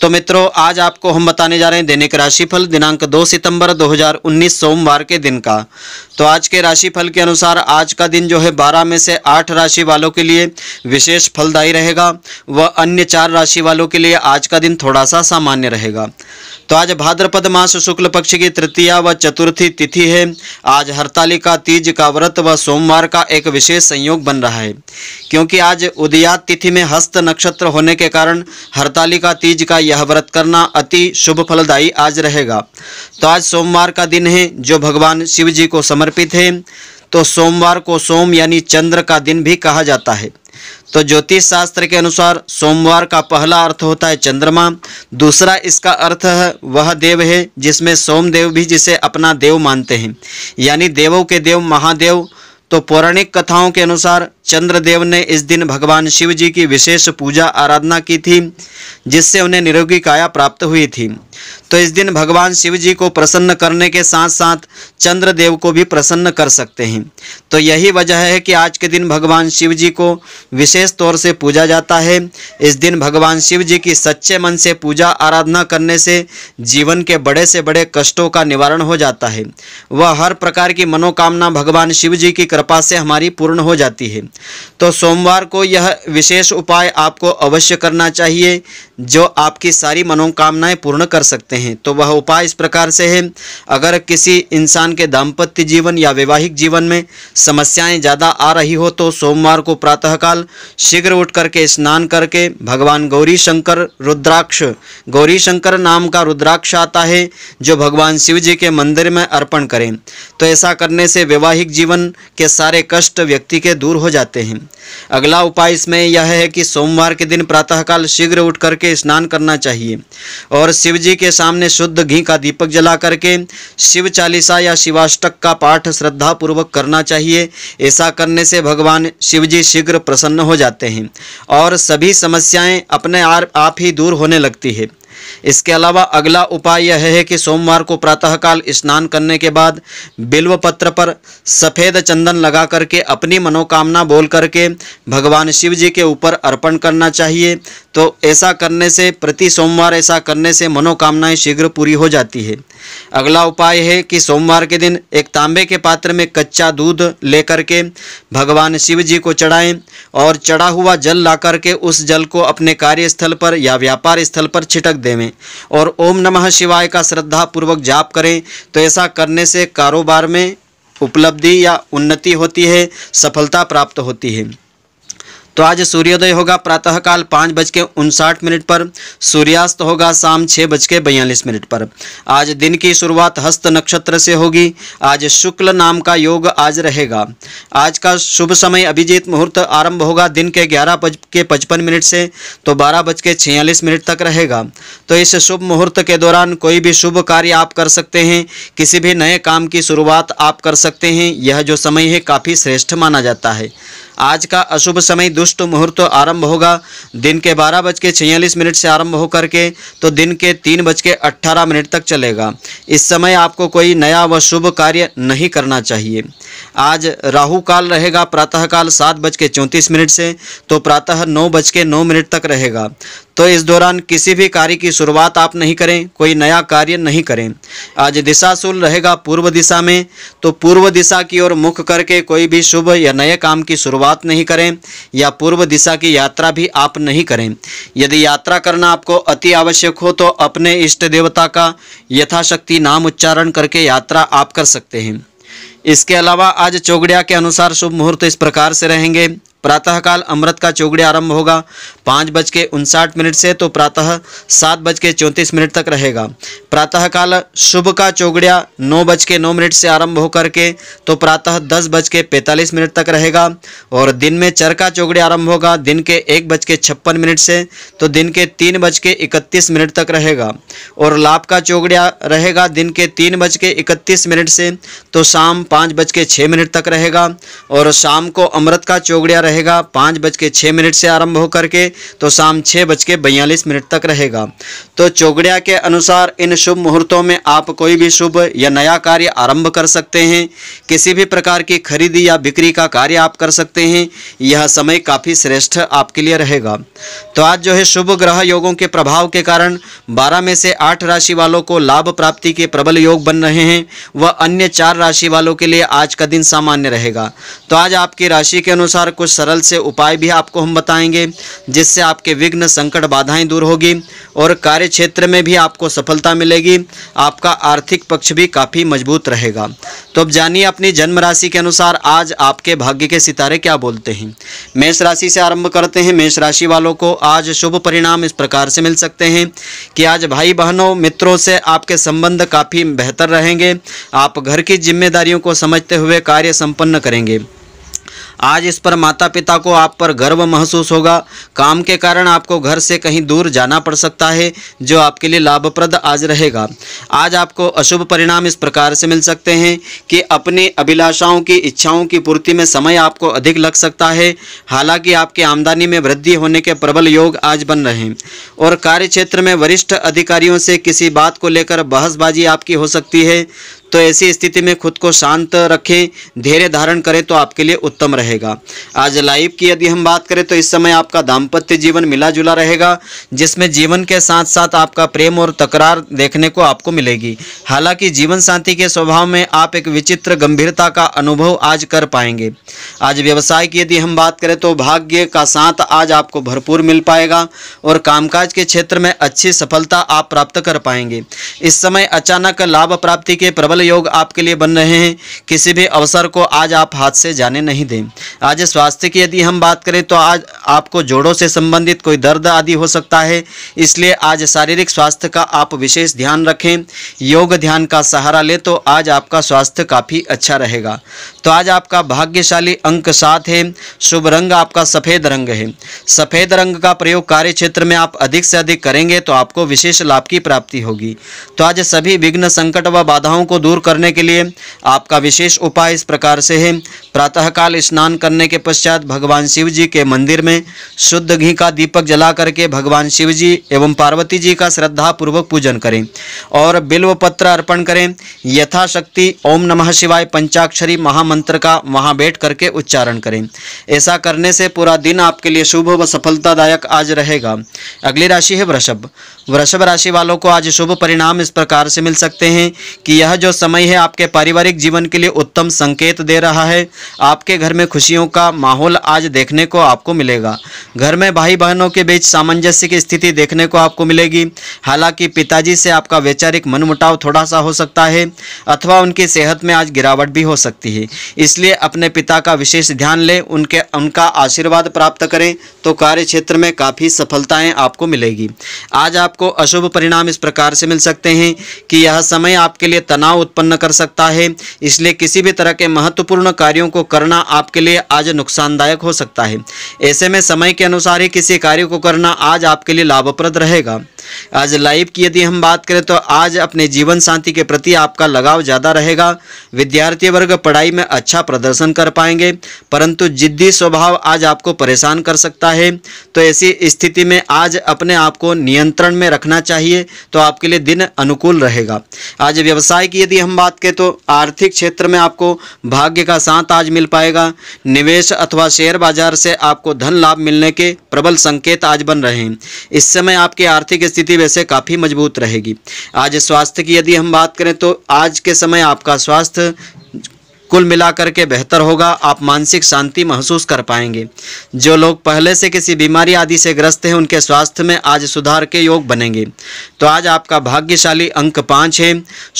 तो मित्रों आज आपको हम बताने जा रहे हैं दैनिक राशिफल दिनांक 2 सितंबर 2019 सोमवार के दिन का तो आज के राशिफल के अनुसार आज का दिन जो है 12 में से 8 राशि वालों के लिए विशेष फलदायी रहेगा व अन्य चार राशि वालों के लिए आज का दिन थोड़ा सा सामान्य रहेगा तो आज भाद्रपद मास शुक्ल पक्ष की तृतीया व चतुर्थी तिथि है आज हरतालिका तीज का व्रत व सोमवार का एक विशेष संयोग बन रहा है क्योंकि आज उदयात तिथि में हस्त नक्षत्र होने के कारण हरतालिका तीज का यह व्रत करना अति शुभ फलदायी आज रहेगा तो आज सोमवार का दिन है जो भगवान शिव जी को समर्पित है तो सोमवार को सोम यानी चंद्र का दिन भी कहा जाता है तो ज्योतिष शास्त्र के अनुसार सोमवार का पहला अर्थ होता है चंद्रमा दूसरा इसका अर्थ है वह देव है जिसमें सोमदेव भी जिसे अपना देव मानते हैं यानी देवों के देव महादेव तो पौराणिक कथाओं के अनुसार चंद्रदेव ने इस दिन भगवान शिव जी की विशेष पूजा आराधना की थी जिससे उन्हें निरोगी काया प्राप्त हुई थी तो इस दिन भगवान शिव जी को प्रसन्न करने के साथ साथ चंद्रदेव को भी प्रसन्न कर सकते हैं तो यही वजह है कि आज के दिन भगवान शिव जी को विशेष तौर से पूजा जाता है इस दिन भगवान शिव जी की सच्चे मन से पूजा आराधना करने से जीवन के बड़े से बड़े कष्टों का निवारण हो जाता है वह हर प्रकार की मनोकामना भगवान शिव जी की कृपा से हमारी पूर्ण हो जाती है तो सोमवार को यह विशेष उपाय आपको अवश्य करना चाहिए जो आपकी सारी मनोकामनाएं पूर्ण कर सकते हैं तो वह उपाय इस प्रकार से है अगर किसी इंसान के दाम्पत्य जीवन या वैवाहिक जीवन में समस्याएं ज़्यादा आ रही हो तो सोमवार को प्रातःकाल शीघ्र उठ करके स्नान करके भगवान गौरी शंकर रुद्राक्ष गौरी शंकर नाम का रुद्राक्ष आता है जो भगवान शिव जी के मंदिर में अर्पण करें तो ऐसा करने से वैवाहिक जीवन के सारे कष्ट व्यक्ति के दूर हो जाते जाते हैं अगला उपाय इसमें यह है कि सोमवार के दिन प्रातःकाल शीघ्र उठ करके स्नान करना चाहिए और शिव जी के सामने शुद्ध घी का दीपक जला करके शिव चालीसा या शिवाष्टक का पाठ श्रद्धापूर्वक करना चाहिए ऐसा करने से भगवान शिव जी शीघ्र प्रसन्न हो जाते हैं और सभी समस्याएं अपने आप ही दूर होने लगती है इसके अलावा अगला उपाय यह है कि सोमवार को प्रातःकाल स्नान करने के बाद बिल्व पत्र पर सफ़ेद चंदन लगा करके अपनी मनोकामना बोल करके भगवान शिव जी के ऊपर अर्पण करना चाहिए तो ऐसा करने से प्रति सोमवार ऐसा करने से मनोकामनाएं शीघ्र पूरी हो जाती है अगला उपाय है कि सोमवार के दिन एक तांबे के पात्र में कच्चा दूध लेकर के भगवान शिव जी को चढ़ाएं और चढ़ा हुआ जल ला करके उस जल को अपने कार्यस्थल पर या व्यापार स्थल पर छिटक दें खाते में और ओम नमः शिवाय का श्रद्धापूर्वक जाप करें तो ऐसा करने से कारोबार में उपलब्धि या उन्नति होती है सफलता प्राप्त होती है तो आज सूर्योदय होगा प्रातःकाल पाँच बज के उनसाठ मिनट पर सूर्यास्त होगा शाम छः बज के बयालीस मिनट पर आज दिन की शुरुआत हस्त नक्षत्र से होगी आज शुक्ल नाम का योग आज रहेगा आज का शुभ समय अभिजीत मुहूर्त आरंभ होगा दिन के ग्यारह बज के पचपन मिनट से तो बारह बज के छियालीस मिनट तक रहेगा तो इस शुभ मुहूर्त के दौरान कोई भी शुभ कार्य आप कर सकते हैं किसी भी नए काम की शुरुआत आप कर सकते हैं यह जो समय है काफ़ी श्रेष्ठ माना जाता है आज का अशुभ समय दुष्ट मुहूर्त तो आरंभ होगा दिन के बारह बज के छियालीस मिनट से आरंभ होकर के तो दिन के तीन बज के अट्ठारह मिनट तक चलेगा इस समय आपको कोई नया व शुभ कार्य नहीं करना चाहिए आज राहु काल रहेगा प्रातःकाल सात बज के चौंतीस मिनट से तो प्रातः नौ बज के नौ मिनट तक रहेगा तो इस दौरान किसी भी कार्य की शुरुआत आप नहीं करें कोई नया कार्य नहीं करें आज दिशाशूल रहेगा पूर्व दिशा में तो पूर्व दिशा की ओर मुख करके कोई भी शुभ या नए काम की शुरुआत नहीं करें या पूर्व दिशा की यात्रा भी आप नहीं करें यदि यात्रा करना आपको अति आवश्यक हो तो अपने इष्ट देवता का यथाशक्ति नाम उच्चारण करके यात्रा आप कर सकते हैं इसके अलावा आज चौगड़िया के अनुसार शुभ मुहूर्त इस प्रकार से रहेंगे प्रातःकाल अमृत का चौगड़ी आरंभ होगा पाँच बज के उनसाठ मिनट से तो प्रातः सात बज के चौंतीस मिनट तक रहेगा प्रातःकाल शुभ का चौगड़िया नौ बज के नौ मिनट से आरंभ होकर के तो प्रातः दस बज के पैंतालीस मिनट तक रहेगा और दिन में चर का चौगड़ी आरंभ होगा दिन के एक बज के छप्पन मिनट से तो दिन के तीन बज के इकतीस मिनट तक रहेगा और लाभ का चौगड़िया रहेगा दिन के तीन बज के इकतीस मिनट से तो शाम पाँच बज के छः मिनट तक रहेगा और शाम को अमृत का चौगड़िया रहेगा पाँच बज के छः मिनट से आरंभ होकर के तो शाम छः बज के बयालीस मिनट तक रहेगा तो चोगड़िया के अनुसार इन शुभ मुहूर्तों में आप कोई भी शुभ या नया कार्य आरंभ कर सकते हैं किसी भी प्रकार की खरीदी या बिक्री का कार्य आप कर सकते हैं यह समय काफ़ी श्रेष्ठ आपके लिए रहेगा तो आज जो है शुभ ग्रह योगों के प्रभाव के कारण बारह में से आठ राशि वालों को लाभ प्राप्ति के प्रबल योग बन रहे हैं वह अन्य चार राशि वालों के लिए आज का दिन सामान्य रहेगा तो आज आपकी राशि के अनुसार कुछ सरल से उपाय भी आपको हम बताएंगे जिससे आपके विघ्न संकट बाधाएं दूर होगी और कार्य क्षेत्र में भी आपको सफलता मिलेगी आपका आर्थिक पक्ष भी काफ़ी मजबूत रहेगा तो अब जानिए अपनी जन्म राशि के अनुसार आज आपके भाग्य के सितारे क्या बोलते हैं मेष राशि से आरंभ करते हैं मेष राशि वालों को आज शुभ परिणाम इस प्रकार से मिल सकते हैं कि आज भाई बहनों मित्रों से आपके संबंध काफ़ी बेहतर रहेंगे आप घर की जिम्मेदारियों को समझते हुए कार्य संपन्न करेंगे आज इस पर माता पिता को आप पर गर्व महसूस होगा काम के कारण आपको घर से कहीं दूर जाना पड़ सकता है जो आपके लिए लाभप्रद आज रहेगा आज आपको अशुभ परिणाम इस प्रकार से मिल सकते हैं कि अपनी अभिलाषाओं की इच्छाओं की पूर्ति में समय आपको अधिक लग सकता है हालांकि आपकी आमदनी में वृद्धि होने के प्रबल योग आज बन रहे हैं और कार्य क्षेत्र में वरिष्ठ अधिकारियों से किसी बात को लेकर बहसबाजी आपकी हो सकती है तो ऐसी स्थिति में खुद को शांत रखें धैर्य धारण करें तो आपके लिए उत्तम रहेगा आज लाइफ की यदि हम बात करें तो इस समय आपका दाम्पत्य जीवन मिला जुला रहेगा जिसमें जीवन के साथ साथ आपका प्रेम और तकरार देखने को आपको मिलेगी हालांकि जीवन साथी के स्वभाव में आप एक विचित्र गंभीरता का अनुभव आज कर पाएंगे आज व्यवसाय की यदि हम बात करें तो भाग्य का साथ आज आपको भरपूर मिल पाएगा और कामकाज के क्षेत्र में अच्छी सफलता आप प्राप्त कर पाएंगे इस समय अचानक लाभ प्राप्ति के प्रबल मंगल योग आपके लिए बन रहे हैं किसी भी अवसर को आज आप हाथ से जाने नहीं दें आज स्वास्थ्य की यदि हम बात करें तो आज आपको जोड़ों से संबंधित कोई दर्द आदि हो सकता है इसलिए आज शारीरिक स्वास्थ्य का आप विशेष ध्यान रखें योग ध्यान का सहारा लें तो आज आपका स्वास्थ्य काफ़ी अच्छा रहेगा तो आज आपका भाग्यशाली अंक सात है शुभ रंग आपका सफ़ेद रंग है सफ़ेद रंग का प्रयोग कार्य क्षेत्र में आप अधिक से अधिक करेंगे तो आपको विशेष लाभ की प्राप्ति होगी तो आज सभी विघ्न संकट व बाधाओं को दूर दूर करने के लिए आपका विशेष उपाय इस प्रकार से है प्रातःकाल स्नान करने के पश्चात भगवान शिव जी के मंदिर में शुद्ध घी का दीपक जला करके भगवान शिव जी एवं पार्वती जी का श्रद्धापूर्वक पूजन करें और बिल्व पत्र अर्पण करें यथाशक्ति ओम नम शिवाय पंचाक्षरी महामंत्र का वहाँ बैठ करके उच्चारण करें ऐसा करने से पूरा दिन आपके लिए शुभ व सफलतादायक आज रहेगा अगली राशि है वृषभ वृषभ राशि वालों को आज शुभ परिणाम इस प्रकार से मिल सकते हैं कि यह जो समय है आपके पारिवारिक जीवन के लिए उत्तम संकेत दे रहा है आपके घर में खुशियों का माहौल आज देखने को आपको मिलेगा घर में भाई बहनों के बीच सामंजस्य की स्थिति देखने को आपको मिलेगी हालांकि पिताजी से आपका वैचारिक मनमुटाव थोड़ा सा हो सकता है अथवा उनकी सेहत में आज गिरावट भी हो सकती है इसलिए अपने पिता का विशेष ध्यान लें उनके उनका आशीर्वाद प्राप्त करें तो कार्य क्षेत्र में काफ़ी सफलताएं आपको मिलेगी आज आपको अशुभ परिणाम इस प्रकार से मिल सकते हैं कि यह समय आपके लिए तनाव उत्पन्न कर सकता है इसलिए किसी भी तरह के महत्वपूर्ण कार्यों को करना आपके लिए आज नुकसानदायक हो सकता है ऐसे में समय के अनुसार ही किसी कार्य को करना आज आपके लिए लाभप्रद रहेगा आज लाइफ की यदि हम बात करें तो आज अपने जीवन शांति के प्रति आपका लगाव ज़्यादा रहेगा विद्यार्थी वर्ग पढ़ाई में अच्छा प्रदर्शन कर पाएंगे परंतु जिद्दी स्वभाव आज आपको परेशान कर सकता है तो ऐसी स्थिति में आज अपने आप को नियंत्रण में रखना चाहिए तो आपके लिए दिन अनुकूल रहेगा आज व्यवसाय की यदि हम बात करें तो आर्थिक क्षेत्र में आपको भाग्य का साथ आज मिल पाएगा निवेश अथवा शेयर बाजार से आपको धन लाभ मिलने के प्रबल संकेत आज बन रहे हैं इस समय आपकी आर्थिक स्थिति वैसे काफ़ी मजबूत रहेगी आज स्वास्थ्य की यदि हम बात करें तो आज के समय आपका स्वास्थ्य कुल मिलाकर के बेहतर होगा आप मानसिक शांति महसूस कर पाएंगे जो लोग पहले से किसी बीमारी आदि से ग्रस्त हैं उनके स्वास्थ्य में आज सुधार के योग बनेंगे तो आज आपका भाग्यशाली अंक पाँच है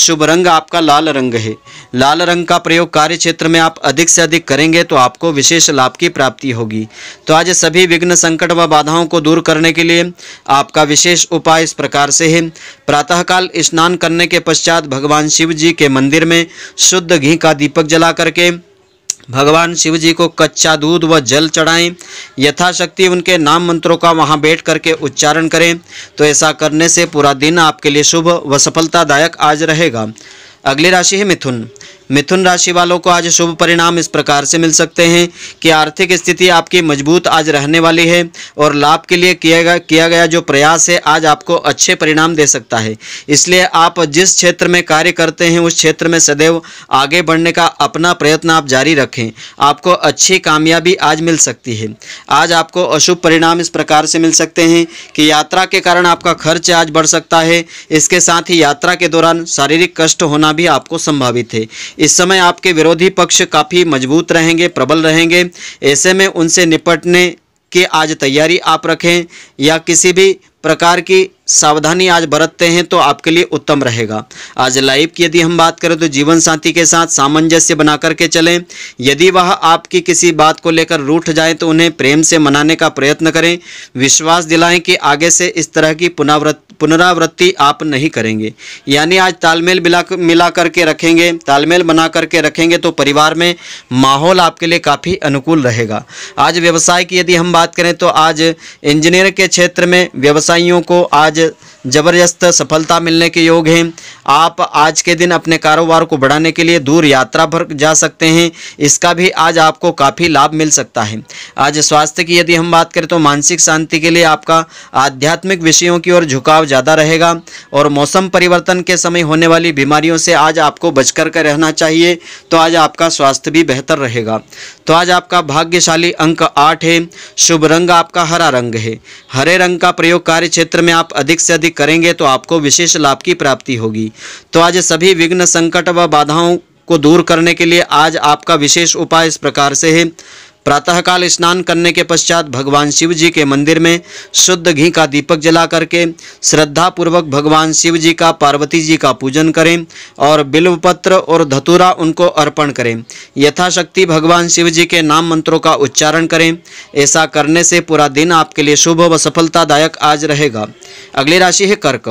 शुभ रंग आपका लाल रंग है लाल रंग का प्रयोग कार्य क्षेत्र में आप अधिक से अधिक करेंगे तो आपको विशेष लाभ की प्राप्ति होगी तो आज सभी विघ्न संकट व बाधाओं को दूर करने के लिए आपका विशेष उपाय इस प्रकार से है प्रातःकाल स्नान करने के पश्चात भगवान शिव जी के मंदिर में शुद्ध घी का दीपक जला जला करके भगवान शिव जी को कच्चा दूध व जल चढ़ाएं यथाशक्ति उनके नाम मंत्रों का वहां बैठ करके उच्चारण करें तो ऐसा करने से पूरा दिन आपके लिए शुभ व सफलतादायक आज रहेगा अगली राशि है मिथुन मिथुन राशि वालों को आज शुभ परिणाम इस प्रकार से मिल सकते हैं कि आर्थिक स्थिति आपकी मजबूत आज रहने वाली है और लाभ के लिए किया गया किया गया जो प्रयास है आज आपको अच्छे परिणाम दे सकता है इसलिए आप जिस क्षेत्र में कार्य करते हैं उस क्षेत्र में सदैव आगे बढ़ने का अपना प्रयत्न आप जारी रखें आपको अच्छी कामयाबी आज मिल सकती है आज आपको अशुभ परिणाम इस प्रकार से मिल सकते हैं कि यात्रा के कारण आपका खर्च आज बढ़ सकता है इसके साथ ही यात्रा के दौरान शारीरिक कष्ट होना भी आपको संभावित है इस समय आपके विरोधी पक्ष काफ़ी मजबूत रहेंगे प्रबल रहेंगे ऐसे में उनसे निपटने की आज तैयारी आप रखें या किसी भी प्रकार की सावधानी आज बरतते हैं तो आपके लिए उत्तम रहेगा आज लाइफ की यदि हम बात करें तो जीवन साथी के साथ सामंजस्य बना करके चलें यदि वह आपकी किसी बात को लेकर रूठ जाए तो उन्हें प्रेम से मनाने का प्रयत्न करें विश्वास दिलाएं कि आगे से इस तरह की पुनरावृत्ति पुनरावृत्ति आप नहीं करेंगे यानी आज तालमेल मिला मिला करके रखेंगे तालमेल बना करके रखेंगे तो परिवार में माहौल आपके लिए काफ़ी अनुकूल रहेगा आज व्यवसाय की यदि हम बात करें तो आज इंजीनियर के क्षेत्र में व्यवसायियों को आज ज़बरदस्त सफलता मिलने के योग हैं आप आज के दिन अपने कारोबार को बढ़ाने के लिए दूर यात्रा पर जा सकते हैं इसका भी आज आपको काफ़ी लाभ मिल सकता है आज स्वास्थ्य की यदि हम बात करें तो मानसिक शांति के लिए आपका आध्यात्मिक विषयों की ओर झुकाव ज़्यादा रहेगा और मौसम परिवर्तन के समय होने वाली बीमारियों से आज आपको बचकर कर रहना चाहिए तो आज आपका स्वास्थ्य भी बेहतर रहेगा तो आज आपका भाग्यशाली अंक आठ है शुभ रंग आपका हरा रंग है हरे रंग का प्रयोग कार्य क्षेत्र में आप अधिक से अधिक भी करेंगे तो आपको विशेष लाभ की प्राप्ति होगी तो आज सभी विघ्न संकट व बाधाओं को दूर करने के लिए आज आपका विशेष उपाय इस प्रकार से है प्रातःकाल स्नान करने के पश्चात भगवान शिव जी के मंदिर में शुद्ध घी का दीपक जला करके श्रद्धापूर्वक भगवान शिव जी का पार्वती जी का पूजन करें और बिल्वपत्र और धतूरा उनको अर्पण करें यथाशक्ति भगवान शिव जी के नाम मंत्रों का उच्चारण करें ऐसा करने से पूरा दिन आपके लिए शुभ व सफलतादायक आज रहेगा अगली राशि है कर्क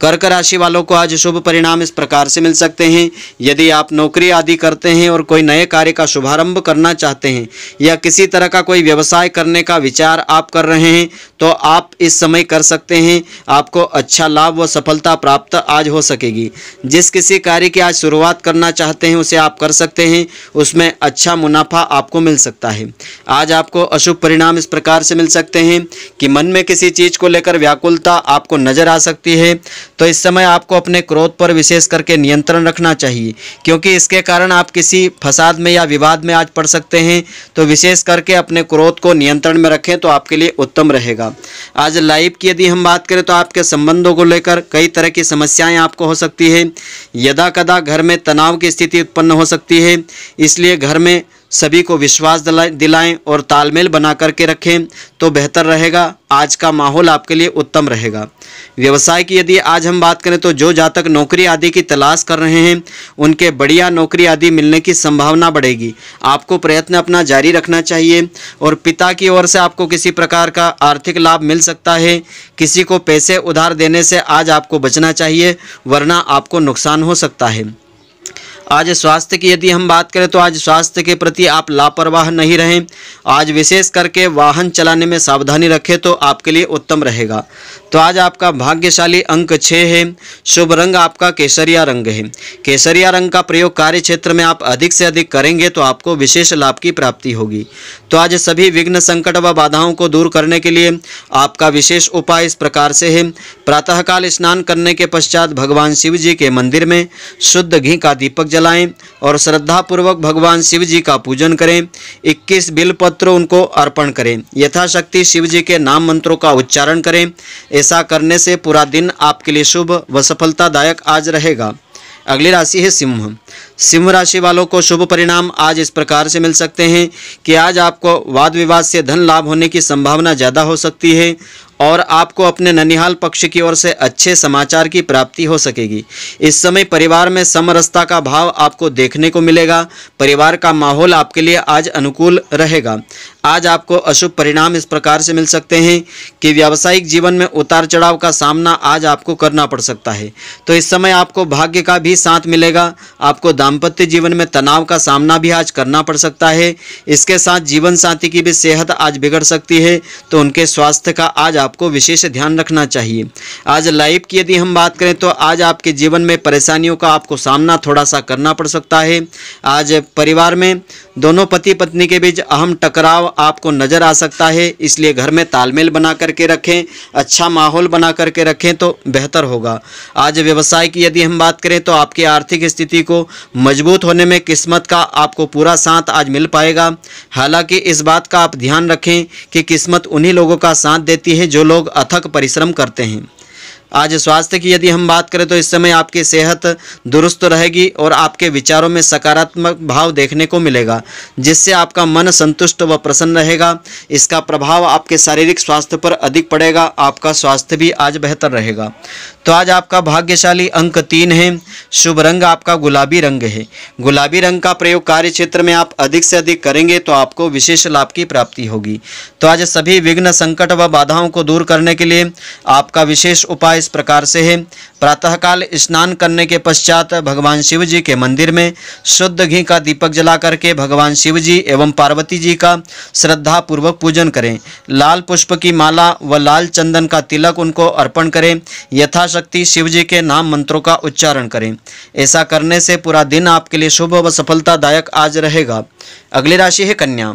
कर्क राशि वालों को आज शुभ परिणाम इस प्रकार से मिल सकते हैं यदि आप नौकरी आदि करते हैं और कोई नए कार्य का शुभारंभ करना चाहते हैं या किसी तरह का कोई व्यवसाय करने का विचार आप कर रहे हैं तो आप इस समय कर सकते हैं आपको अच्छा लाभ व सफलता प्राप्त आज हो सकेगी जिस किसी कार्य की आज शुरुआत करना चाहते हैं उसे आप कर सकते हैं उसमें अच्छा मुनाफा आपको मिल सकता है आज आपको अशुभ परिणाम इस प्रकार से मिल सकते हैं कि मन में किसी चीज़ को लेकर व्याकुलता आपको नजर आ सकती है तो इस समय आपको अपने क्रोध पर विशेष करके नियंत्रण रखना चाहिए क्योंकि इसके कारण आप किसी फसाद में या विवाद में आज पड़ सकते हैं तो विशेष करके अपने क्रोध को नियंत्रण में रखें तो आपके लिए उत्तम रहेगा आज लाइव की यदि हम बात करें तो आपके संबंधों को लेकर कई तरह की समस्याएँ आपको हो सकती है यदा कदा घर में तनाव की स्थिति उत्पन्न हो सकती है इसलिए घर में सभी को विश्वास दिलाएं और तालमेल बना करके रखें तो बेहतर रहेगा आज का माहौल आपके लिए उत्तम रहेगा व्यवसाय की यदि आज हम बात करें तो जो जातक नौकरी आदि की तलाश कर रहे हैं उनके बढ़िया नौकरी आदि मिलने की संभावना बढ़ेगी आपको प्रयत्न अपना जारी रखना चाहिए और पिता की ओर से आपको किसी प्रकार का आर्थिक लाभ मिल सकता है किसी को पैसे उधार देने से आज आपको बचना चाहिए वरना आपको नुकसान हो सकता है आज स्वास्थ्य की यदि हम बात करें तो आज स्वास्थ्य के प्रति आप लापरवाह नहीं रहें आज विशेष करके वाहन चलाने में सावधानी रखें तो आपके लिए उत्तम रहेगा तो आज आपका भाग्यशाली अंक छः है शुभ रंग आपका केसरिया रंग है केसरिया रंग का प्रयोग कार्य क्षेत्र में आप अधिक से अधिक करेंगे तो आपको विशेष लाभ की प्राप्ति होगी तो आज सभी विघ्न संकट व बाधाओं को दूर करने के लिए आपका विशेष उपाय इस प्रकार से है प्रातःकाल स्नान करने के पश्चात भगवान शिव जी के मंदिर में शुद्ध घी का दीपक जलाएं और श्रद्धापूर्वक भगवान शिव जी का पूजन करें 21 बिलपत्र उनको अर्पण करें यथाशक्ति शिव जी के नाम मंत्रों का उच्चारण करें ऐसा करने से पूरा दिन आपके लिए शुभ व सफलतादायक आज रहेगा अगली राशि है सिंह सिंह राशि वालों को शुभ परिणाम आज इस प्रकार से मिल सकते हैं कि आज आपको वाद विवाद से धन लाभ होने की संभावना ज़्यादा हो सकती है और आपको अपने ननिहाल पक्ष की ओर से अच्छे समाचार की प्राप्ति हो सकेगी इस समय परिवार में समरसता का भाव आपको देखने को मिलेगा परिवार का माहौल आपके लिए आज अनुकूल रहेगा आज आपको अशुभ परिणाम इस प्रकार से मिल सकते हैं कि व्यावसायिक जीवन में उतार चढ़ाव का सामना आज आपको करना पड़ सकता है तो इस समय आपको भाग्य का भी साथ मिलेगा आपको दाम्पत्य जीवन में तनाव का सामना भी आज करना पड़ सकता है इसके साथ जीवन साथी की भी सेहत आज बिगड़ सकती है तो उनके स्वास्थ्य का आज आपको विशेष ध्यान रखना चाहिए आज लाइफ की यदि हम बात करें तो आज आपके जीवन में परेशानियों का आपको सामना थोड़ा सा करना पड़ सकता है आज परिवार में दोनों पति पत्नी के बीच अहम टकराव आपको नज़र आ सकता है इसलिए घर में तालमेल बना करके रखें अच्छा माहौल बना करके रखें तो बेहतर होगा आज व्यवसाय की यदि हम बात करें तो आपकी आर्थिक स्थिति को मजबूत होने में किस्मत का आपको पूरा साथ आज मिल पाएगा हालांकि इस बात का आप ध्यान रखें कि किस्मत उन्हीं लोगों का साथ देती है जो लोग अथक परिश्रम करते हैं आज स्वास्थ्य की यदि हम बात करें तो इस समय आपकी सेहत दुरुस्त रहेगी और आपके विचारों में सकारात्मक भाव देखने को मिलेगा जिससे आपका मन संतुष्ट व प्रसन्न रहेगा इसका प्रभाव आपके शारीरिक स्वास्थ्य पर अधिक पड़ेगा आपका स्वास्थ्य भी आज बेहतर रहेगा तो आज आपका भाग्यशाली अंक तीन है शुभ रंग आपका गुलाबी रंग है गुलाबी रंग का प्रयोग कार्य क्षेत्र में आप अधिक से अधिक करेंगे तो आपको विशेष लाभ की प्राप्ति होगी तो आज सभी विघ्न संकट व बाधाओं को दूर करने के लिए आपका विशेष उपाय इस प्रकार से है प्रातःकाल स्नान करने के पश्चात भगवान शिव जी के मंदिर में शुद्ध घी का दीपक जला करके भगवान शिव जी एवं पार्वती जी का श्रद्धापूर्वक पूजन करें लाल पुष्प की माला व लाल चंदन का तिलक उनको अर्पण करें यथाशक्ति शिव जी के नाम मंत्रों का उच्चारण करें ऐसा करने से पूरा दिन आपके लिए शुभ व सफलतादायक आज रहेगा अगली राशि है कन्या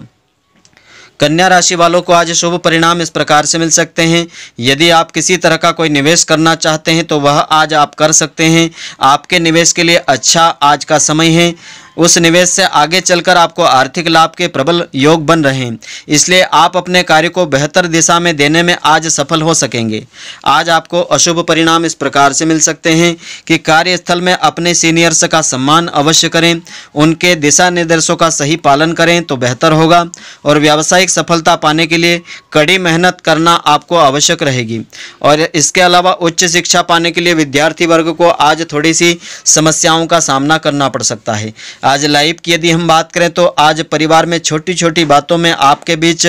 कन्या राशि वालों को आज शुभ परिणाम इस प्रकार से मिल सकते हैं यदि आप किसी तरह का कोई निवेश करना चाहते हैं तो वह आज आप कर सकते हैं आपके निवेश के लिए अच्छा आज का समय है उस निवेश से आगे चलकर आपको आर्थिक लाभ के प्रबल योग बन रहे हैं इसलिए आप अपने कार्य को बेहतर दिशा में देने में आज सफल हो सकेंगे आज आपको अशुभ परिणाम इस प्रकार से मिल सकते हैं कि कार्यस्थल में अपने सीनियर्स का सम्मान अवश्य करें उनके दिशा निर्देशों का सही पालन करें तो बेहतर होगा और व्यावसायिक सफलता पाने के लिए कड़ी मेहनत करना आपको आवश्यक रहेगी और इसके अलावा उच्च शिक्षा पाने के लिए विद्यार्थी वर्ग को आज थोड़ी सी समस्याओं का सामना करना पड़ सकता है आज लाइव की यदि हम बात करें तो आज परिवार में छोटी छोटी बातों में आपके बीच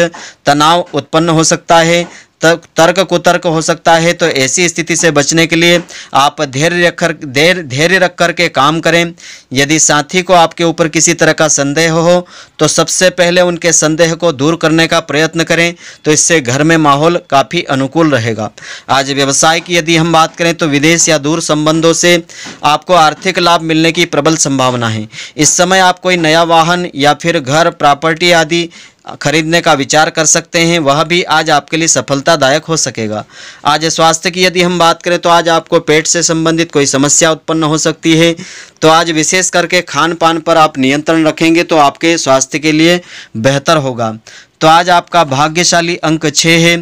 तनाव उत्पन्न हो सकता है तर्क कुतर्क हो सकता है तो ऐसी स्थिति से बचने के लिए आप धैर्य रखकर धैर्य धैर्य रख कर के काम करें यदि साथी को आपके ऊपर किसी तरह का संदेह हो तो सबसे पहले उनके संदेह को दूर करने का प्रयत्न करें तो इससे घर में माहौल काफ़ी अनुकूल रहेगा आज व्यवसाय की यदि हम बात करें तो विदेश या दूर संबंधों से आपको आर्थिक लाभ मिलने की प्रबल संभावना है इस समय आप कोई नया वाहन या फिर घर प्रॉपर्टी आदि खरीदने का विचार कर सकते हैं वह भी आज आपके लिए सफलतादायक हो सकेगा आज स्वास्थ्य की यदि हम बात करें तो आज आपको पेट से संबंधित कोई समस्या उत्पन्न हो सकती है तो आज विशेष करके खान पान पर आप नियंत्रण रखेंगे तो आपके स्वास्थ्य के लिए बेहतर होगा तो आज आपका भाग्यशाली अंक छः है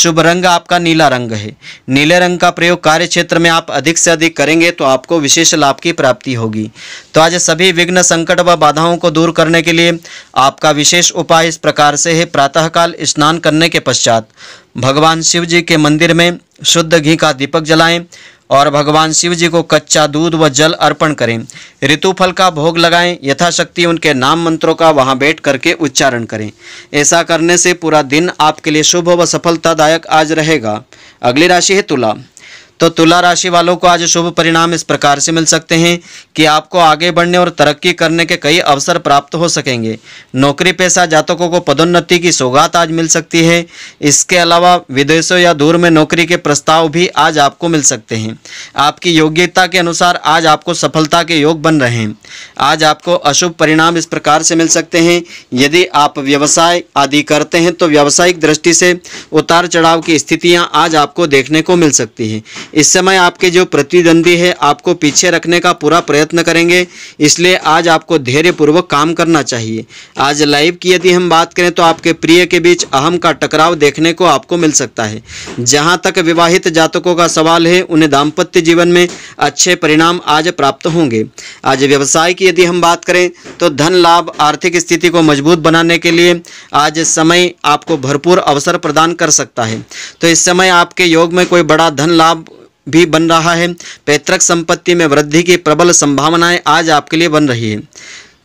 शुभ रंग आपका नीला रंग है नीले रंग का प्रयोग कार्य क्षेत्र में आप अधिक से अधिक करेंगे तो आपको विशेष लाभ की प्राप्ति होगी तो आज सभी विघ्न संकट व बाधाओं को दूर करने के लिए आपका विशेष उपाय इस प्रकार से है प्रातःकाल स्नान करने के पश्चात भगवान शिव जी के मंदिर में शुद्ध घी का दीपक जलाएं और भगवान शिव जी को कच्चा दूध व जल अर्पण करें ऋतुफल का भोग लगाएं यथाशक्ति उनके नाम मंत्रों का वहां बैठ करके उच्चारण करें ऐसा करने से पूरा दिन आपके लिए शुभ व सफलतादायक आज रहेगा अगली राशि है तुला तो तुला राशि वालों को आज शुभ परिणाम इस प्रकार से मिल सकते हैं कि आपको आगे बढ़ने और तरक्की करने के कई अवसर प्राप्त हो सकेंगे नौकरी पेशा जातकों को पदोन्नति की सौगात आज मिल सकती है इसके अलावा विदेशों या दूर में नौकरी के प्रस्ताव भी आज आपको मिल सकते हैं आपकी योग्यता के अनुसार आज आपको सफलता के योग बन रहे हैं आज आपको अशुभ परिणाम इस प्रकार से मिल सकते हैं यदि आप व्यवसाय आदि करते हैं तो व्यावसायिक दृष्टि से उतार चढ़ाव की स्थितियाँ आज आपको देखने को मिल सकती हैं इस समय आपके जो प्रतिद्वंदी है आपको पीछे रखने का पूरा प्रयत्न करेंगे इसलिए आज आपको धैर्यपूर्वक काम करना चाहिए आज लाइव की यदि हम बात करें तो आपके प्रिय के बीच अहम का टकराव देखने को आपको मिल सकता है जहाँ तक विवाहित जातकों का सवाल है उन्हें दाम्पत्य जीवन में अच्छे परिणाम आज प्राप्त होंगे आज व्यवसाय की यदि हम बात करें तो धन लाभ आर्थिक स्थिति को मजबूत बनाने के लिए आज समय आपको भरपूर अवसर प्रदान कर सकता है तो इस समय आपके योग में कोई बड़ा धन लाभ भी बन रहा है पैतृक संपत्ति में वृद्धि की प्रबल संभावनाएं आज आपके लिए बन रही है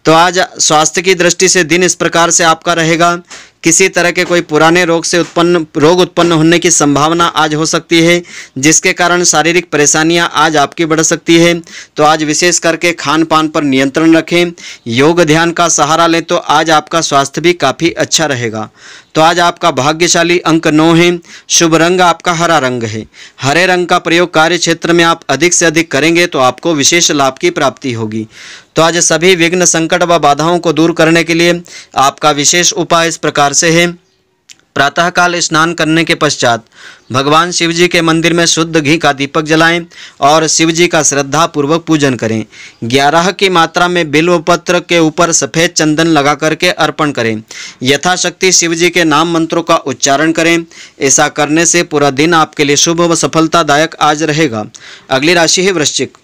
तो आज स्वास्थ्य की दृष्टि से दिन इस प्रकार से आपका रहेगा किसी तरह के कोई पुराने रोग से उत्पन्न रोग उत्पन्न होने की संभावना आज हो सकती है जिसके कारण शारीरिक परेशानियां आज आपकी बढ़ सकती है तो आज विशेष करके खान पान पर नियंत्रण रखें योग ध्यान का सहारा लें तो आज आपका स्वास्थ्य भी काफ़ी अच्छा रहेगा तो आज आपका भाग्यशाली अंक नौ है शुभ रंग आपका हरा रंग है हरे रंग का प्रयोग कार्य क्षेत्र में आप अधिक से अधिक करेंगे तो आपको विशेष लाभ की प्राप्ति होगी तो आज सभी विघ्न संकट व बाधाओं को दूर करने के लिए आपका विशेष उपाय इस प्रकार प्रकार से है प्रातःकाल स्नान करने के पश्चात भगवान शिव जी के मंदिर में शुद्ध घी का दीपक जलाएं और शिव जी का श्रद्धापूर्वक पूजन करें ग्यारह की मात्रा में बिल्व पत्र के ऊपर सफ़ेद चंदन लगा करके अर्पण करें यथाशक्ति शिव जी के नाम मंत्रों का उच्चारण करें ऐसा करने से पूरा दिन आपके लिए शुभ व सफलतादायक आज रहेगा अगली राशि है वृश्चिक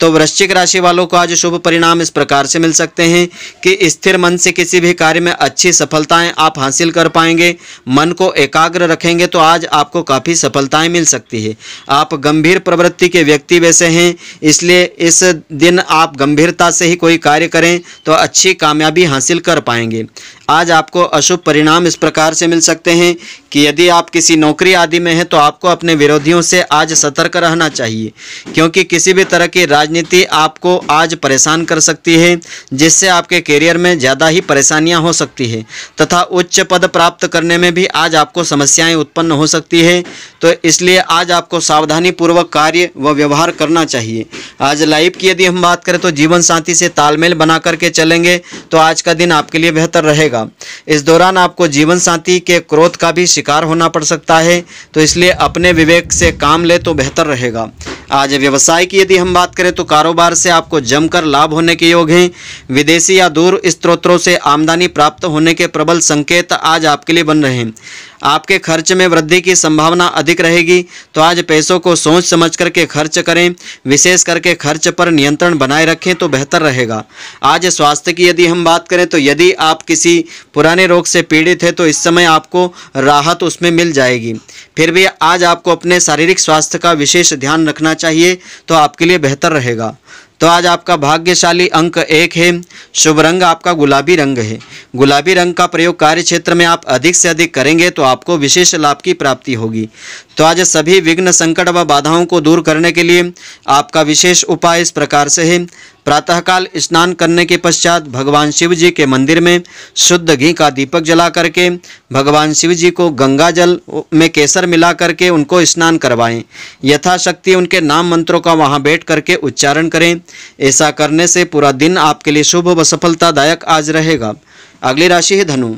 तो वृश्चिक राशि वालों को आज शुभ परिणाम इस प्रकार से मिल सकते हैं कि स्थिर मन से किसी भी कार्य में अच्छी सफलताएं आप हासिल कर पाएंगे मन को एकाग्र रखेंगे तो आज आपको काफ़ी सफलताएं मिल सकती है आप गंभीर प्रवृत्ति के व्यक्ति वैसे हैं इसलिए इस दिन आप गंभीरता से ही कोई कार्य करें तो अच्छी कामयाबी हासिल कर पाएंगे आज आपको अशुभ परिणाम इस प्रकार से मिल सकते हैं कि यदि आप किसी नौकरी आदि में हैं तो आपको अपने विरोधियों से आज सतर्क रहना चाहिए क्योंकि किसी भी तरह की राज राजनीति आपको आज परेशान कर सकती है जिससे आपके करियर में ज़्यादा ही परेशानियां हो सकती है तथा उच्च पद प्राप्त करने में भी आज आपको समस्याएं उत्पन्न हो सकती है तो इसलिए आज आपको सावधानी पूर्वक कार्य व व्यवहार करना चाहिए आज लाइफ की यदि हम बात करें तो जीवन साथी से तालमेल बना करके चलेंगे तो आज का दिन आपके लिए बेहतर रहेगा इस दौरान आपको जीवन साथी के क्रोध का भी शिकार होना पड़ सकता है तो इसलिए अपने विवेक से काम ले तो बेहतर रहेगा आज व्यवसाय की यदि हम बात करें तो कारोबार से आपको जमकर लाभ होने के योग हैं विदेशी या दूर स्त्रोत्रों से आमदनी प्राप्त होने के प्रबल संकेत आज आपके लिए बन रहे हैं आपके खर्च में वृद्धि की संभावना अधिक रहेगी तो आज पैसों को सोच समझ करके खर्च करें विशेष करके खर्च पर नियंत्रण बनाए रखें तो बेहतर रहेगा आज स्वास्थ्य की यदि हम बात करें तो यदि आप किसी पुराने रोग से पीड़ित हैं तो इस समय आपको राहत उसमें मिल जाएगी फिर भी आज आपको अपने शारीरिक स्वास्थ्य का विशेष ध्यान रखना चाहिए तो आपके लिए बेहतर रहेगा तो आज आपका भाग्यशाली अंक एक है शुभ रंग आपका गुलाबी रंग है गुलाबी रंग का प्रयोग कार्य क्षेत्र में आप अधिक से अधिक करेंगे तो आपको विशेष लाभ की प्राप्ति होगी तो आज सभी विघ्न संकट व बाधाओं को दूर करने के लिए आपका विशेष उपाय इस प्रकार से है प्रातःकाल स्नान करने के पश्चात भगवान शिव जी के मंदिर में शुद्ध घी का दीपक जला करके भगवान शिव जी को गंगा जल में केसर मिला करके उनको स्नान करवाएं यथाशक्ति उनके नाम मंत्रों का वहां बैठ करके उच्चारण करें ऐसा करने से पूरा दिन आपके लिए शुभ व सफलतादायक आज रहेगा अगली राशि है धनु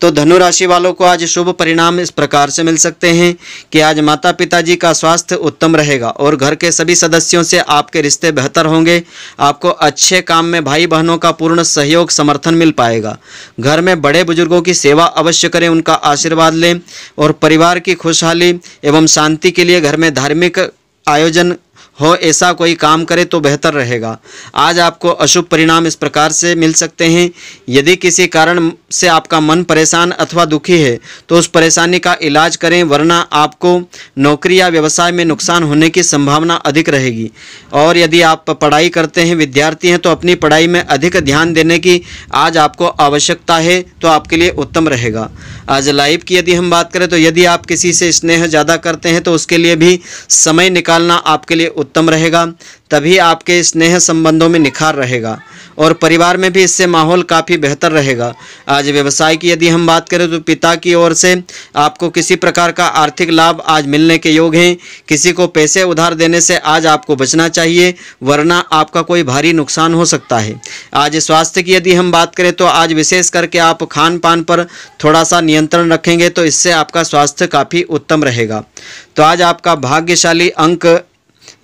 तो धनु राशि वालों को आज शुभ परिणाम इस प्रकार से मिल सकते हैं कि आज माता पिताजी का स्वास्थ्य उत्तम रहेगा और घर के सभी सदस्यों से आपके रिश्ते बेहतर होंगे आपको अच्छे काम में भाई बहनों का पूर्ण सहयोग समर्थन मिल पाएगा घर में बड़े बुजुर्गों की सेवा अवश्य करें उनका आशीर्वाद लें और परिवार की खुशहाली एवं शांति के लिए घर में धार्मिक आयोजन हो ऐसा कोई काम करे तो बेहतर रहेगा आज आपको अशुभ परिणाम इस प्रकार से मिल सकते हैं यदि किसी कारण से आपका मन परेशान अथवा दुखी है तो उस परेशानी का इलाज करें वरना आपको नौकरी या व्यवसाय में नुकसान होने की संभावना अधिक रहेगी और यदि आप पढ़ाई करते हैं विद्यार्थी हैं तो अपनी पढ़ाई में अधिक ध्यान देने की आज आपको आवश्यकता है तो आपके लिए उत्तम रहेगा आज लाइफ की यदि हम बात करें तो यदि आप किसी से स्नेह ज़्यादा करते हैं तो उसके लिए भी समय निकालना आपके लिए उत्तम रहेगा तभी आपके स्नेह संबंधों में निखार रहेगा और परिवार में भी इससे माहौल काफ़ी बेहतर रहेगा आज व्यवसाय की यदि हम बात करें तो पिता की ओर से आपको किसी प्रकार का आर्थिक लाभ आज मिलने के योग हैं किसी को पैसे उधार देने से आज आपको बचना चाहिए वरना आपका कोई भारी नुकसान हो सकता है आज स्वास्थ्य की यदि हम बात करें तो आज विशेष करके आप खान पान पर थोड़ा सा नियंत्रण रखेंगे तो इससे आपका स्वास्थ्य काफ़ी उत्तम रहेगा तो आज आपका भाग्यशाली अंक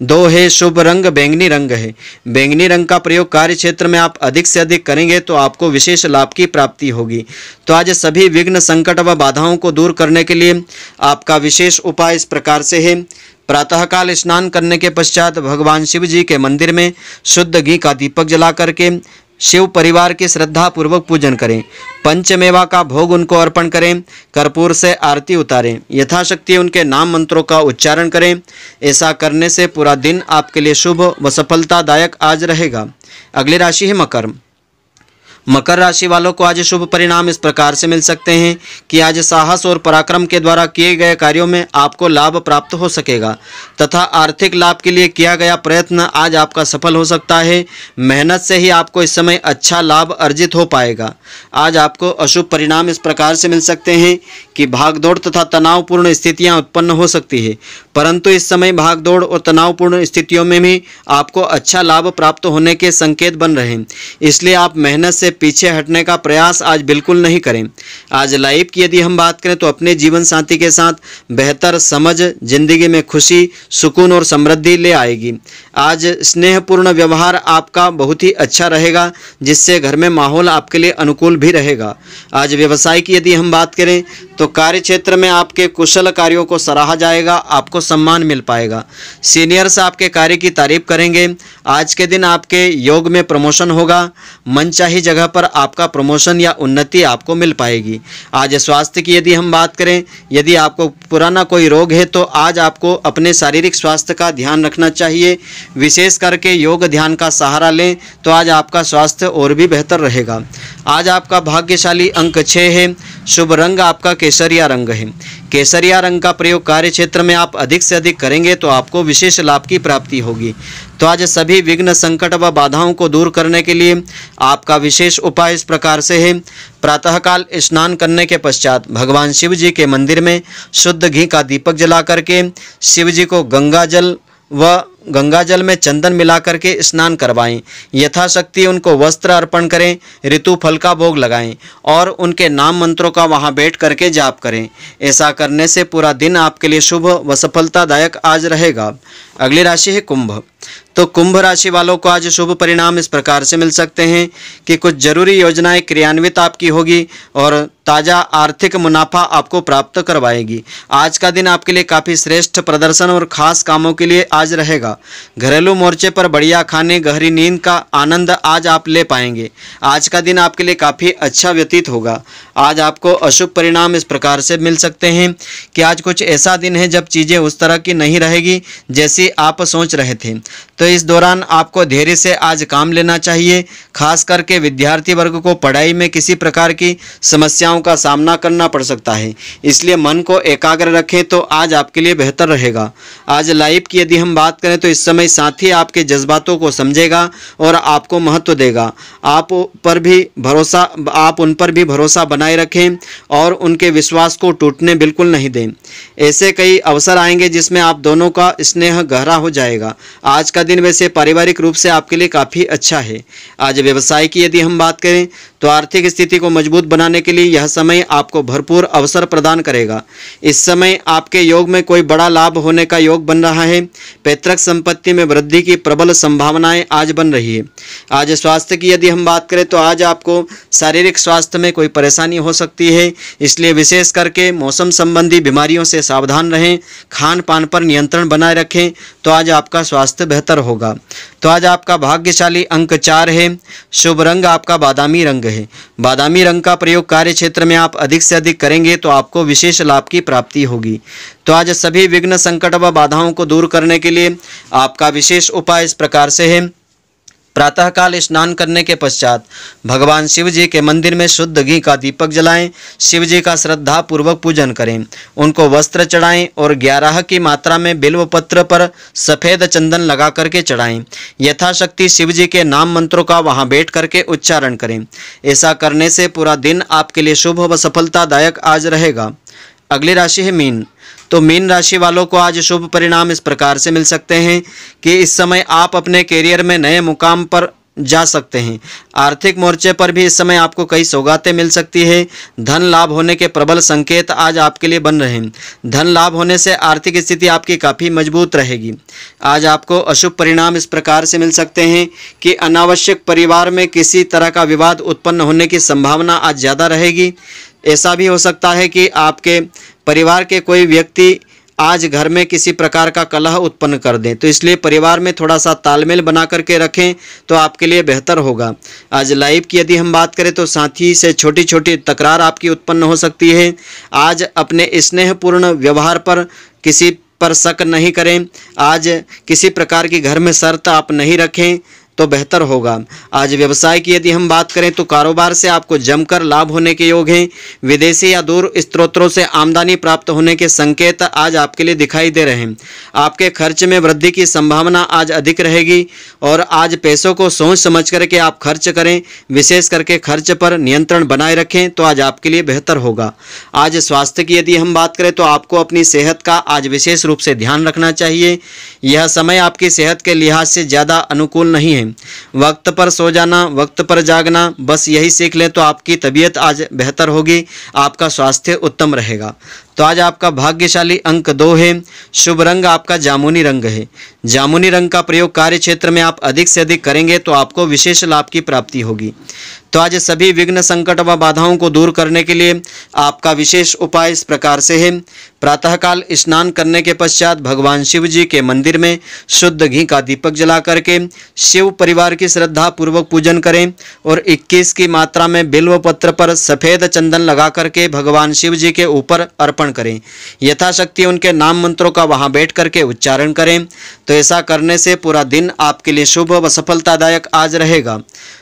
दो है शुभ रंग बैंगनी रंग है बैंगनी रंग का प्रयोग कार्य क्षेत्र में आप अधिक से अधिक करेंगे तो आपको विशेष लाभ की प्राप्ति होगी तो आज सभी विघ्न संकट व बाधाओं को दूर करने के लिए आपका विशेष उपाय इस प्रकार से है प्रातःकाल स्नान करने के पश्चात भगवान शिव जी के मंदिर में शुद्ध घी का दीपक जला करके शिव परिवार की श्रद्धा पूर्वक पूजन करें पंचमेवा का भोग उनको अर्पण करें कर्पूर से आरती उतारें यथाशक्ति उनके नाम मंत्रों का उच्चारण करें ऐसा करने से पूरा दिन आपके लिए शुभ व सफलतादायक आज रहेगा अगली राशि है मकर मकर राशि वालों को आज शुभ परिणाम इस प्रकार से मिल सकते हैं कि आज साहस और पराक्रम के द्वारा किए गए कार्यों में आपको लाभ प्राप्त हो सकेगा तथा आर्थिक लाभ के लिए किया गया प्रयत्न आज आपका सफल हो सकता है मेहनत से ही आपको इस समय अच्छा लाभ अर्जित हो पाएगा आज आपको अशुभ परिणाम इस प्रकार से मिल सकते हैं कि भागदौड़ तथा तनावपूर्ण स्थितियाँ उत्पन्न हो सकती है परंतु इस समय भागदौड़ और तनावपूर्ण स्थितियों में भी आपको अच्छा लाभ प्राप्त होने के संकेत बन रहे हैं इसलिए आप मेहनत से पीछे हटने का प्रयास आज बिल्कुल नहीं करें आज लाइफ की यदि हम बात करें तो अपने जीवन साथी के साथ बेहतर समझ जिंदगी में खुशी सुकून और समृद्धि ले आएगी आज स्नेहपूर्ण व्यवहार आपका बहुत ही अच्छा रहेगा जिससे घर में माहौल आपके लिए अनुकूल भी रहेगा आज व्यवसाय की यदि हम बात करें तो कार्य क्षेत्र में आपके कुशल कार्यों को सराहा जाएगा आपको सम्मान मिल पाएगा सीनियर्स आपके कार्य की तारीफ करेंगे आज के दिन आपके योग में प्रमोशन होगा मनचाही जगह जगह पर आपका प्रमोशन या उन्नति आपको मिल पाएगी आज स्वास्थ्य की यदि हम बात करें यदि आपको पुराना कोई रोग है तो आज आपको अपने शारीरिक स्वास्थ्य का ध्यान रखना चाहिए विशेष करके योग ध्यान का सहारा लें तो आज आपका स्वास्थ्य और भी बेहतर रहेगा आज आपका भाग्यशाली अंक छः है शुभ रंग आपका केसरिया रंग है केसरिया रंग का प्रयोग कार्य क्षेत्र में आप अधिक से अधिक करेंगे तो आपको विशेष लाभ की प्राप्ति होगी तो आज सभी विघ्न संकट व बाधाओं को दूर करने के लिए आपका विशेष उपाय इस प्रकार से है प्रातःकाल स्नान करने के पश्चात भगवान शिव जी के मंदिर में शुद्ध घी का दीपक जला करके शिव जी को गंगा जल व गंगा जल में चंदन मिला करके स्नान करवाएं यथाशक्ति उनको वस्त्र अर्पण करें ऋतु फल का भोग लगाएं और उनके नाम मंत्रों का वहां बैठ करके जाप करें ऐसा करने से पूरा दिन आपके लिए शुभ व सफलतादायक आज रहेगा अगली राशि है कुंभ तो कुंभ राशि वालों को आज शुभ परिणाम इस प्रकार से मिल सकते हैं कि कुछ जरूरी योजनाएं क्रियान्वित आपकी होगी और ताज़ा आर्थिक मुनाफा आपको प्राप्त करवाएगी आज का दिन आपके लिए काफ़ी श्रेष्ठ प्रदर्शन और खास कामों के लिए आज रहेगा घरेलू मोर्चे पर बढ़िया खाने गहरी नींद का आनंद आज आप ले पाएंगे आज का दिन आपके लिए काफ़ी अच्छा व्यतीत होगा आज आपको अशुभ परिणाम इस प्रकार से मिल सकते हैं कि आज कुछ ऐसा दिन है जब चीज़ें उस तरह की नहीं रहेगी जैसी आप सोच रहे थे तो इस दौरान आपको धैर्य से आज काम लेना चाहिए खास करके विद्यार्थी वर्ग को पढ़ाई में किसी प्रकार की समस्याओं का सामना करना पड़ सकता है इसलिए मन को एकाग्र रखें तो आज आपके लिए बेहतर रहेगा आज लाइफ की यदि हम बात करें तो इस समय साथी आपके जज्बातों को समझेगा और आपको महत्व देगा आप पर भी भरोसा आप उन पर भी भरोसा बनाए रखें और उनके विश्वास को टूटने बिल्कुल नहीं दें ऐसे कई अवसर आएंगे जिसमें आप दोनों का स्नेह गहरा हो जाएगा आज का दिन वैसे पारिवारिक रूप से आपके लिए काफ़ी अच्छा है आज व्यवसाय की यदि हम बात करें तो आर्थिक स्थिति को मजबूत बनाने के लिए यह समय आपको भरपूर अवसर प्रदान करेगा इस समय आपके योग में कोई बड़ा लाभ होने का योग बन रहा है पैतृक संपत्ति में वृद्धि की प्रबल संभावनाएं आज बन रही है आज स्वास्थ्य की यदि हम बात करें तो आज आपको शारीरिक स्वास्थ्य में कोई परेशानी हो सकती है इसलिए विशेष करके मौसम संबंधी बीमारियों से सावधान रहें खान पान पर नियंत्रण बनाए रखें तो आज आपका स्वास्थ्य बेहतर होगा तो आज आपका भाग्यशाली अंक चार है शुभ रंग आपका बादामी रंग है रहे बादामी रंग का प्रयोग कार्य क्षेत्र में आप अधिक से अधिक करेंगे तो आपको विशेष लाभ की प्राप्ति होगी तो आज सभी विघ्न संकट व बाधाओं को दूर करने के लिए आपका विशेष उपाय इस प्रकार से है प्रातःकाल स्नान करने के पश्चात भगवान शिव जी के मंदिर में शुद्ध घी का दीपक जलाएं शिव जी का श्रद्धा पूर्वक पूजन करें उनको वस्त्र चढ़ाएं और ग्यारह की मात्रा में बिल्व पत्र पर सफ़ेद चंदन लगा करके चढ़ाएं यथाशक्ति शिव जी के नाम मंत्रों का वहां बैठ करके उच्चारण करें ऐसा करने से पूरा दिन आपके लिए शुभ व सफलतादायक आज रहेगा अगली राशि है मीन तो मीन राशि वालों को आज शुभ परिणाम इस प्रकार से मिल सकते हैं कि इस समय आप अपने करियर में नए मुकाम पर जा सकते हैं आर्थिक मोर्चे पर भी इस समय आपको कई सौगातें मिल सकती है धन लाभ होने के प्रबल संकेत आज आपके लिए बन रहे हैं धन लाभ होने से आर्थिक स्थिति आपकी काफ़ी मजबूत रहेगी आज आपको अशुभ परिणाम इस प्रकार से मिल सकते हैं कि अनावश्यक परिवार में किसी तरह का विवाद उत्पन्न होने की संभावना आज ज़्यादा रहेगी ऐसा भी हो सकता है कि आपके परिवार के कोई व्यक्ति आज घर में किसी प्रकार का कलह उत्पन्न कर दें तो इसलिए परिवार में थोड़ा सा तालमेल बना करके रखें तो आपके लिए बेहतर होगा आज लाइफ की यदि हम बात करें तो साथी से छोटी छोटी तकरार आपकी उत्पन्न हो सकती है आज अपने स्नेहपूर्ण व्यवहार पर किसी पर शक नहीं करें आज किसी प्रकार की घर में शर्त आप नहीं रखें तो बेहतर होगा आज व्यवसाय की यदि हम बात करें तो कारोबार से आपको जमकर लाभ होने के योग हैं विदेशी या दूर स्त्रोत्रों से आमदनी प्राप्त होने के संकेत आज आपके लिए दिखाई दे रहे हैं आपके खर्च में वृद्धि की संभावना आज अधिक रहेगी और आज पैसों को सोच समझ करके आप खर्च करें विशेष करके खर्च पर नियंत्रण बनाए रखें तो आज आपके लिए बेहतर होगा आज स्वास्थ्य की यदि हम बात करें तो आपको अपनी सेहत का आज विशेष रूप से ध्यान रखना चाहिए यह समय आपकी सेहत के लिहाज से ज़्यादा अनुकूल नहीं है हैं वक्त पर सो जाना वक्त पर जागना बस यही सीख लें तो आपकी तबीयत आज बेहतर होगी आपका स्वास्थ्य उत्तम रहेगा तो आज आपका भाग्यशाली अंक दो है शुभ रंग आपका जामुनी रंग है जामुनी रंग का प्रयोग कार्य क्षेत्र में आप अधिक से अधिक करेंगे तो आपको विशेष लाभ की प्राप्ति होगी तो आज सभी विघ्न संकट व बाधाओं को दूर करने के लिए आपका विशेष उपाय इस प्रकार से है प्रातःकाल स्नान करने के पश्चात भगवान शिव जी के मंदिर में शुद्ध घी का दीपक जला करके शिव परिवार की श्रद्धा पूर्वक पूजन करें और 21 की मात्रा में बिल्व पत्र पर सफ़ेद चंदन लगा करके भगवान शिव जी के ऊपर अर्पण करें यथाशक्ति उनके नाम मंत्रों का वहाँ बैठ करके उच्चारण करें तो ऐसा करने से पूरा दिन आपके लिए शुभ व सफलतादायक आज रहेगा